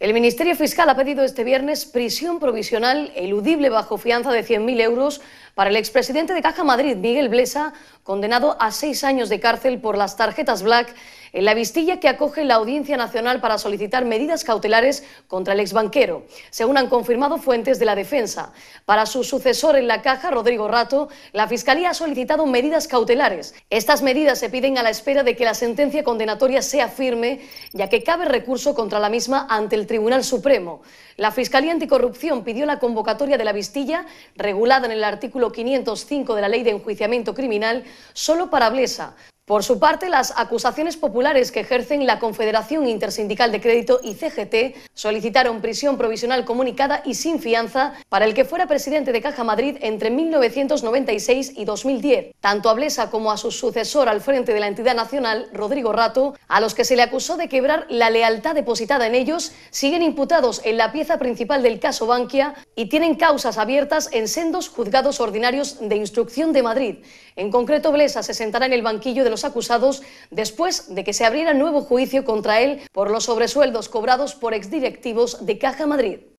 El Ministerio Fiscal ha pedido este viernes prisión provisional eludible bajo fianza de 100.000 euros para el expresidente de Caja Madrid, Miguel Blesa, condenado a seis años de cárcel por las tarjetas Black, en la vistilla que acoge la Audiencia Nacional para solicitar medidas cautelares contra el exbanquero, según han confirmado fuentes de la defensa. Para su sucesor en la Caja, Rodrigo Rato, la Fiscalía ha solicitado medidas cautelares. Estas medidas se piden a la espera de que la sentencia condenatoria sea firme, ya que cabe recurso contra la misma ante el Tribunal Supremo. La Fiscalía Anticorrupción pidió la convocatoria de la Vistilla, regulada en el artículo 505 de la Ley de Enjuiciamiento Criminal, solo para Blesa, por su parte, las acusaciones populares que ejercen la Confederación Intersindical de Crédito y CGT solicitaron prisión provisional comunicada y sin fianza para el que fuera presidente de Caja Madrid entre 1996 y 2010, tanto a Blesa como a su sucesor al frente de la entidad nacional, Rodrigo Rato, a los que se le acusó de quebrar la lealtad depositada en ellos, siguen imputados en la pieza principal del caso Bankia y tienen causas abiertas en sendos juzgados ordinarios de instrucción de Madrid. En concreto, Blesa se sentará en el banquillo de los acusados después de que se abriera nuevo juicio contra él por los sobresueldos cobrados por exdirectivos de Caja Madrid.